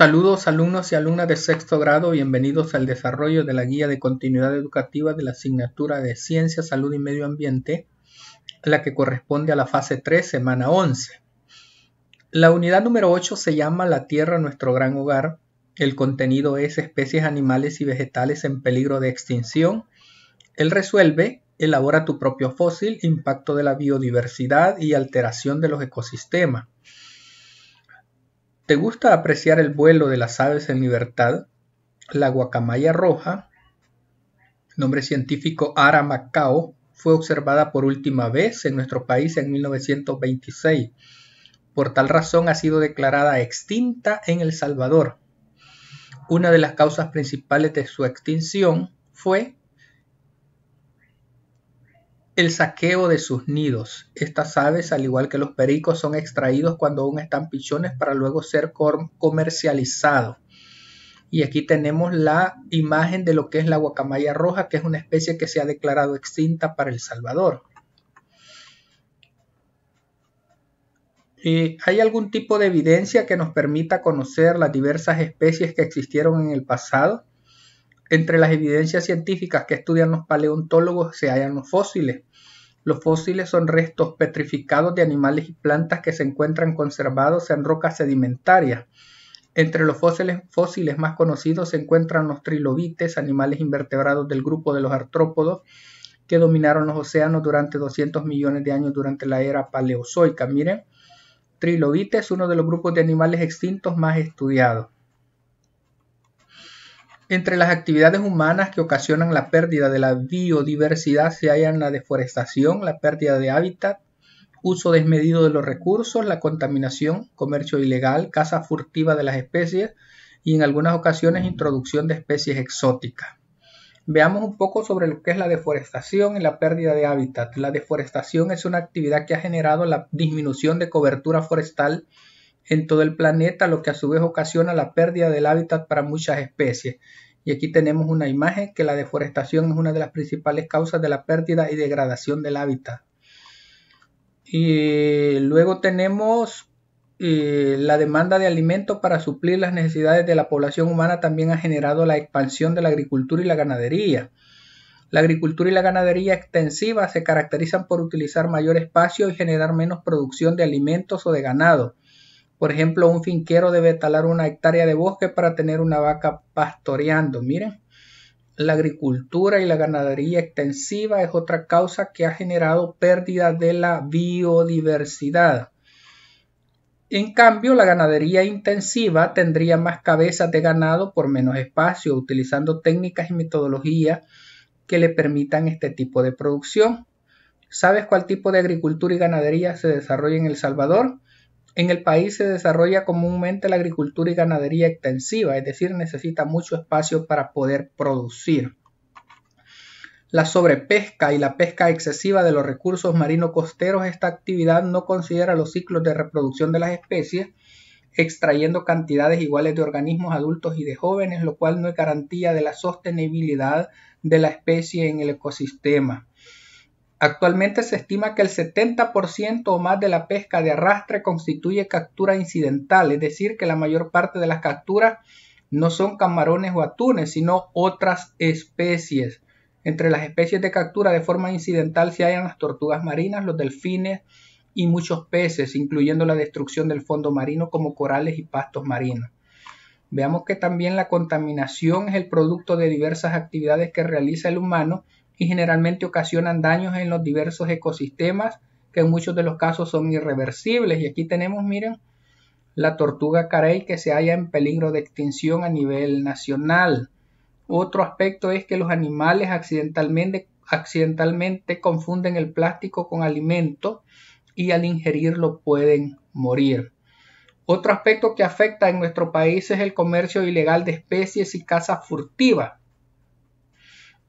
Saludos alumnos y alumnas de sexto grado, bienvenidos al desarrollo de la guía de continuidad educativa de la asignatura de Ciencia, Salud y Medio Ambiente, la que corresponde a la fase 3, semana 11. La unidad número 8 se llama La Tierra, nuestro gran hogar. El contenido es especies animales y vegetales en peligro de extinción. Él resuelve, elabora tu propio fósil, impacto de la biodiversidad y alteración de los ecosistemas. ¿Te gusta apreciar el vuelo de las aves en libertad? La guacamaya roja, nombre científico Ara macao, fue observada por última vez en nuestro país en 1926. Por tal razón ha sido declarada extinta en El Salvador. Una de las causas principales de su extinción fue el saqueo de sus nidos. Estas aves, al igual que los pericos, son extraídos cuando aún están pichones para luego ser comercializados. Y aquí tenemos la imagen de lo que es la guacamaya roja, que es una especie que se ha declarado extinta para El Salvador. Eh, ¿Hay algún tipo de evidencia que nos permita conocer las diversas especies que existieron en el pasado? Entre las evidencias científicas que estudian los paleontólogos se hallan los fósiles. Los fósiles son restos petrificados de animales y plantas que se encuentran conservados en rocas sedimentarias. Entre los fósiles, más conocidos se encuentran los trilobites, animales invertebrados del grupo de los artrópodos que dominaron los océanos durante 200 millones de años durante la era paleozoica. Miren, trilobites es uno de los grupos de animales extintos más estudiados. Entre las actividades humanas que ocasionan la pérdida de la biodiversidad se hallan la deforestación, la pérdida de hábitat, uso desmedido de los recursos, la contaminación, comercio ilegal, caza furtiva de las especies y en algunas ocasiones introducción de especies exóticas. Veamos un poco sobre lo que es la deforestación y la pérdida de hábitat. La deforestación es una actividad que ha generado la disminución de cobertura forestal en todo el planeta, lo que a su vez ocasiona la pérdida del hábitat para muchas especies. Y aquí tenemos una imagen que la deforestación es una de las principales causas de la pérdida y degradación del hábitat. Y luego tenemos eh, la demanda de alimentos para suplir las necesidades de la población humana también ha generado la expansión de la agricultura y la ganadería. La agricultura y la ganadería extensiva se caracterizan por utilizar mayor espacio y generar menos producción de alimentos o de ganado. Por ejemplo, un finquero debe talar una hectárea de bosque para tener una vaca pastoreando. Miren, la agricultura y la ganadería extensiva es otra causa que ha generado pérdida de la biodiversidad. En cambio, la ganadería intensiva tendría más cabezas de ganado por menos espacio, utilizando técnicas y metodologías que le permitan este tipo de producción. ¿Sabes cuál tipo de agricultura y ganadería se desarrolla en El Salvador? En el país se desarrolla comúnmente la agricultura y ganadería extensiva, es decir, necesita mucho espacio para poder producir. La sobrepesca y la pesca excesiva de los recursos marinos costeros esta actividad no considera los ciclos de reproducción de las especies, extrayendo cantidades iguales de organismos adultos y de jóvenes, lo cual no es garantía de la sostenibilidad de la especie en el ecosistema. Actualmente se estima que el 70% o más de la pesca de arrastre constituye captura incidental, es decir, que la mayor parte de las capturas no son camarones o atunes, sino otras especies. Entre las especies de captura de forma incidental se hallan las tortugas marinas, los delfines y muchos peces, incluyendo la destrucción del fondo marino como corales y pastos marinos. Veamos que también la contaminación es el producto de diversas actividades que realiza el humano, y generalmente ocasionan daños en los diversos ecosistemas que en muchos de los casos son irreversibles. Y aquí tenemos, miren, la tortuga carey que se halla en peligro de extinción a nivel nacional. Otro aspecto es que los animales accidentalmente, accidentalmente confunden el plástico con alimento y al ingerirlo pueden morir. Otro aspecto que afecta en nuestro país es el comercio ilegal de especies y caza furtiva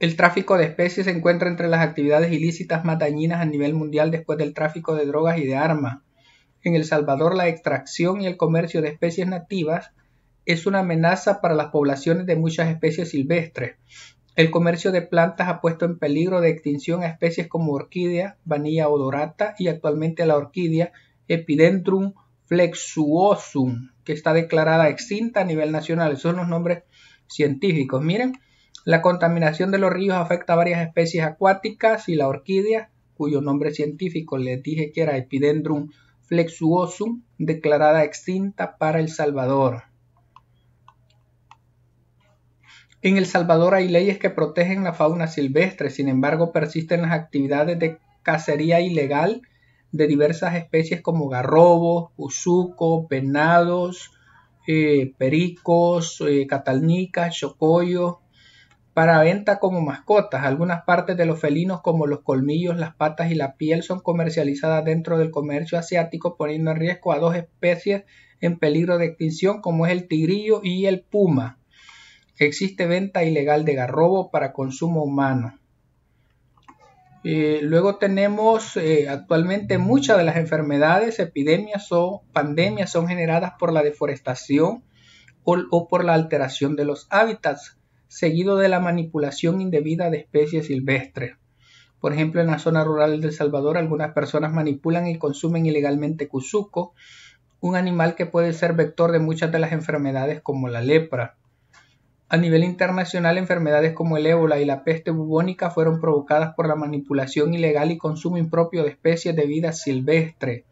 el tráfico de especies se encuentra entre las actividades ilícitas más dañinas a nivel mundial después del tráfico de drogas y de armas. En El Salvador la extracción y el comercio de especies nativas es una amenaza para las poblaciones de muchas especies silvestres. El comercio de plantas ha puesto en peligro de extinción a especies como orquídea, vanilla odorata y actualmente la orquídea Epidendrum flexuosum, que está declarada extinta a nivel nacional. Esos son los nombres científicos. Miren, la contaminación de los ríos afecta a varias especies acuáticas y la orquídea, cuyo nombre científico les dije que era Epidendrum flexuosum, declarada extinta para El Salvador. En El Salvador hay leyes que protegen la fauna silvestre, sin embargo persisten las actividades de cacería ilegal de diversas especies como garrobos, usuco, penados, eh, pericos, eh, catalnicas, chocoyos, para venta como mascotas. Algunas partes de los felinos como los colmillos, las patas y la piel son comercializadas dentro del comercio asiático poniendo en riesgo a dos especies en peligro de extinción como es el tigrillo y el puma. Existe venta ilegal de garrobo para consumo humano. Eh, luego tenemos eh, actualmente muchas de las enfermedades, epidemias o pandemias son generadas por la deforestación o por la alteración de los hábitats seguido de la manipulación indebida de especies silvestres. Por ejemplo, en la zona rural de El Salvador, algunas personas manipulan y consumen ilegalmente cuzuco, un animal que puede ser vector de muchas de las enfermedades como la lepra. A nivel internacional, enfermedades como el ébola y la peste bubónica fueron provocadas por la manipulación ilegal y consumo impropio de especies de vida silvestre.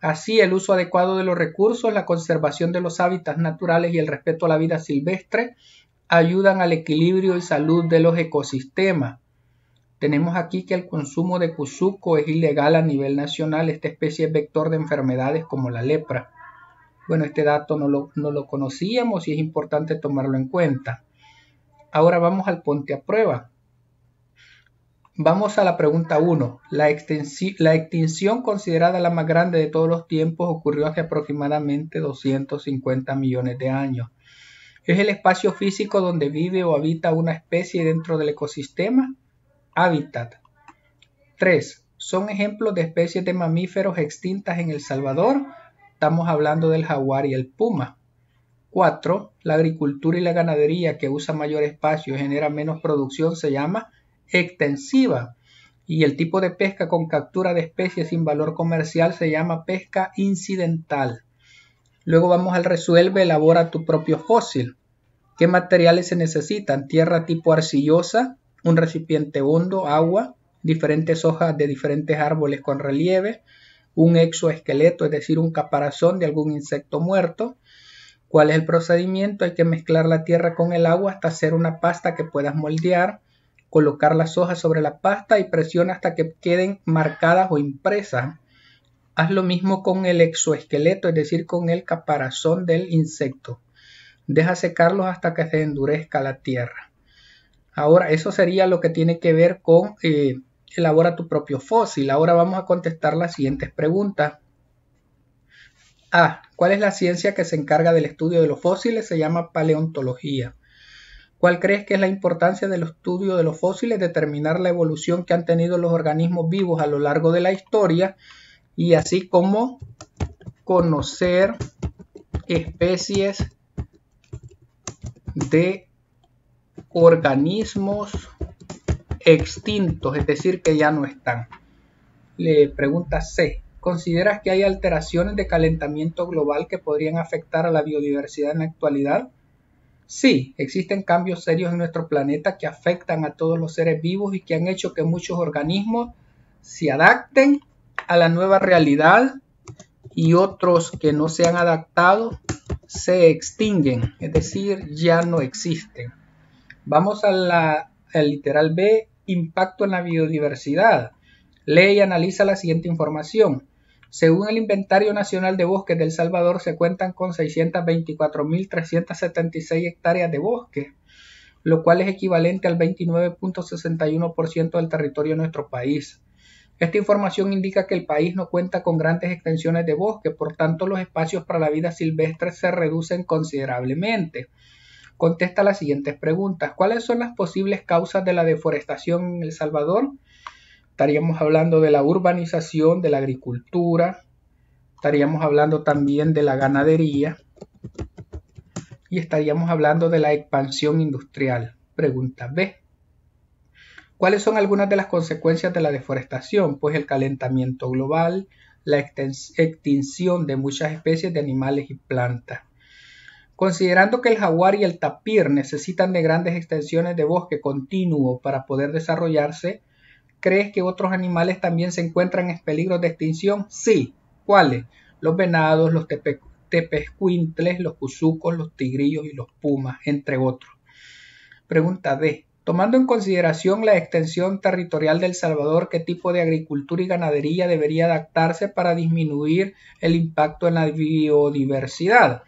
Así, el uso adecuado de los recursos, la conservación de los hábitats naturales y el respeto a la vida silvestre ayudan al equilibrio y salud de los ecosistemas. Tenemos aquí que el consumo de cuzuco es ilegal a nivel nacional. Esta especie es vector de enfermedades como la lepra. Bueno, este dato no lo, conocíamos y es importante tomarlo en cuenta. Ahora vamos al ponte a prueba. Vamos a la pregunta 1. La, la, extinción considerada la más grande de todos los tiempos ocurrió hace aproximadamente 250 millones de años. Es el espacio físico donde vive o habita una especie dentro del ecosistema, hábitat. 3. Son ejemplos de especies de mamíferos extintas en El Salvador. Estamos hablando del jaguar y el puma. 4. La agricultura y la ganadería que usa mayor espacio y genera menos producción se llama extensiva. Y el tipo de pesca con captura de especies sin valor comercial se llama pesca incidental. Luego vamos al resuelve, elabora tu propio fósil. ¿Qué materiales se necesitan? Tierra tipo arcillosa, un recipiente hondo, agua, diferentes hojas de diferentes árboles con relieve, un exoesqueleto, es decir, un caparazón de algún insecto muerto. ¿Cuál es el procedimiento? Hay que mezclar la tierra con el agua hasta hacer una pasta que puedas moldear, colocar las hojas sobre la pasta y presiona hasta que queden marcadas o impresas Haz lo mismo con el exoesqueleto, es decir, con el caparazón del insecto. Deja secarlos hasta que se endurezca la tierra. Ahora, eso sería lo que tiene que ver con eh, elabora tu propio fósil. Ahora vamos a contestar las siguientes preguntas. A. ¿Cuál es la ciencia que se encarga del estudio de los fósiles? Se llama paleontología. ¿Cuál crees que es la importancia del estudio de los fósiles? Determinar la evolución que han tenido los organismos vivos a lo largo de la historia y así como conocer especies de organismos extintos, es decir, que ya no están. Le pregunta C. ¿Consideras que hay alteraciones de calentamiento global que podrían afectar a la biodiversidad en la actualidad? Sí, existen cambios serios en nuestro planeta que afectan a todos los seres vivos y que han hecho que muchos organismos se adapten a la nueva realidad y otros que no se han adaptado se extinguen, es decir, ya no existen. Vamos a la al literal B, impacto en la biodiversidad. Lee y analiza la siguiente información. Según el Inventario Nacional de Bosques del Salvador, se cuentan con 624.376 hectáreas de bosque, lo cual es equivalente al 29.61% del territorio de nuestro país. Esta información indica que el país no cuenta con grandes extensiones de bosque, por tanto los espacios para la vida silvestre se reducen considerablemente. Contesta las siguientes preguntas. ¿Cuáles son las posibles causas de la deforestación en El Salvador? Estaríamos hablando de la urbanización, de la agricultura, estaríamos hablando también de la ganadería y estaríamos hablando de la expansión industrial. Pregunta B. ¿Cuáles son algunas de las consecuencias de la deforestación? Pues el calentamiento global, la extinción de muchas especies de animales y plantas. Considerando que el jaguar y el tapir necesitan de grandes extensiones de bosque continuo para poder desarrollarse, ¿crees que otros animales también se encuentran en peligro de extinción? Sí. ¿Cuáles? Los venados, los tepe los cuzucos, los tigrillos y los pumas, entre otros. Pregunta D. Tomando en consideración la extensión territorial del Salvador, ¿qué tipo de agricultura y ganadería debería adaptarse para disminuir el impacto en la biodiversidad?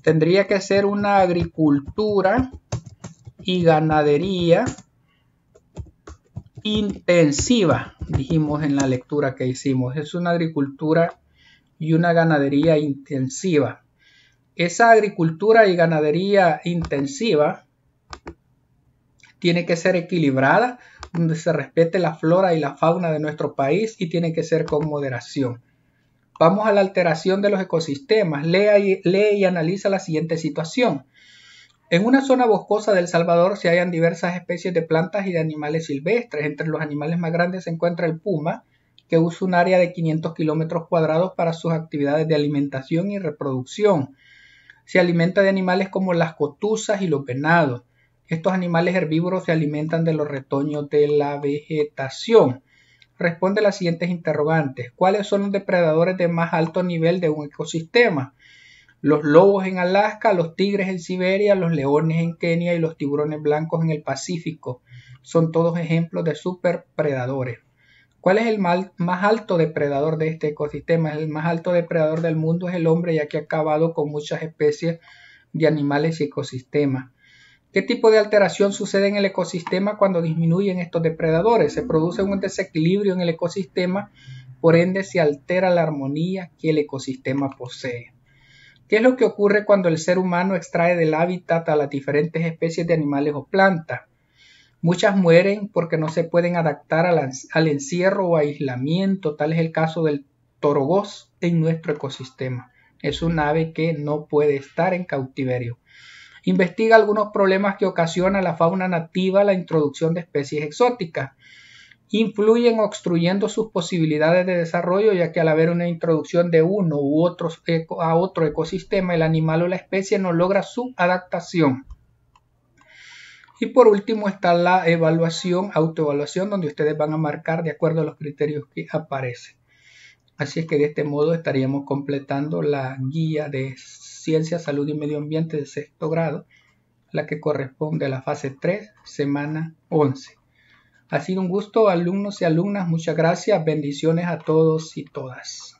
Tendría que ser una agricultura y ganadería intensiva, dijimos en la lectura que hicimos. Es una agricultura y una ganadería intensiva. Esa agricultura y ganadería intensiva tiene que ser equilibrada, donde se respete la flora y la fauna de nuestro país y tiene que ser con moderación. Vamos a la alteración de los ecosistemas. lee y analiza la siguiente situación. En una zona boscosa del Salvador se hallan diversas especies de plantas y de animales silvestres. Entre los animales más grandes se encuentra el puma, que usa un área de 500 kilómetros cuadrados para sus actividades de alimentación y reproducción. Se alimenta de animales como las cotuzas y los venados. Estos animales herbívoros se alimentan de los retoños de la vegetación. Responde las siguientes interrogantes. ¿Cuáles son los depredadores de más alto nivel de un ecosistema? Los lobos en Alaska, los tigres en Siberia, los leones en Kenia y los tiburones blancos en el Pacífico. Son todos ejemplos de superpredadores. ¿Cuál es el más alto depredador de este ecosistema? El más alto depredador del mundo es el hombre, ya que ha acabado con muchas especies de animales y ecosistemas. ¿Qué tipo de alteración sucede en el ecosistema cuando disminuyen estos depredadores? Se produce un desequilibrio en el ecosistema, por ende se altera la armonía que el ecosistema posee. ¿Qué es lo que ocurre cuando el ser humano extrae del hábitat a las diferentes especies de animales o plantas? Muchas mueren porque no se pueden adaptar al, encierro o aislamiento, tal es el caso del torogoz en nuestro ecosistema. Es un ave que no puede estar en cautiverio. Investiga algunos problemas que ocasiona la fauna nativa la introducción de especies exóticas. Influyen obstruyendo sus posibilidades de desarrollo, ya que al haber una introducción de uno u otro a otro ecosistema, el animal o la especie no logra su adaptación. Y por último está la evaluación, autoevaluación, donde ustedes van a marcar de acuerdo a los criterios que aparecen. Así es que de este modo estaríamos completando la guía de Ciencia, Salud y Medio Ambiente de sexto grado, la que corresponde a la fase 3, semana 11. Ha sido un gusto, alumnos y alumnas, muchas gracias, bendiciones a todos y todas.